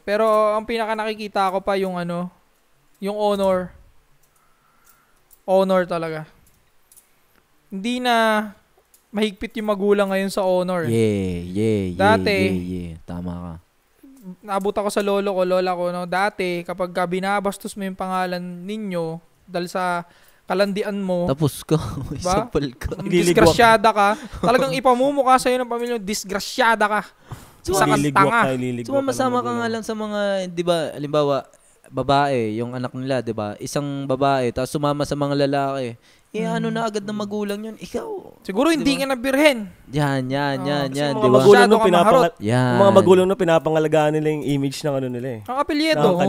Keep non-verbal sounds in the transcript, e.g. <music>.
Pero ang pinaka nakikita ko pa yung ano, yung honor. Honor talaga. Hindi na mahigpit yung magulang ngayon sa honor. Yeah, yeah, yeah. Dati, yeah, yeah. tama ka. Naabot ako sa lolo ko, lola ko, no? Dati, kapag binabastos mo yung pangalan ninyo dahil sa kalandian mo. Tapos ko. <laughs> Diba? Sapal ka. Disgrasyada ka. Talagang ipamumukha sa'yo ng pamilya, disgrasyada ka. Suma, sa tanga. Sumasama ka nga lang sa mga, di ba, halimbawa, babae, yung anak nila, di ba? Isang babae, tapos sumama sa mga lalaki. Eh, hmm. ano na agad ng magulang yun? Ikaw. Siguro hindi diba? ka na birhen. Yan, yan, yan, uh, yan. Mga, diba? magulang nung pinapang- mga magulang nung pinapangalagaan nila yung image ng ano nila eh. Ang apelyedo.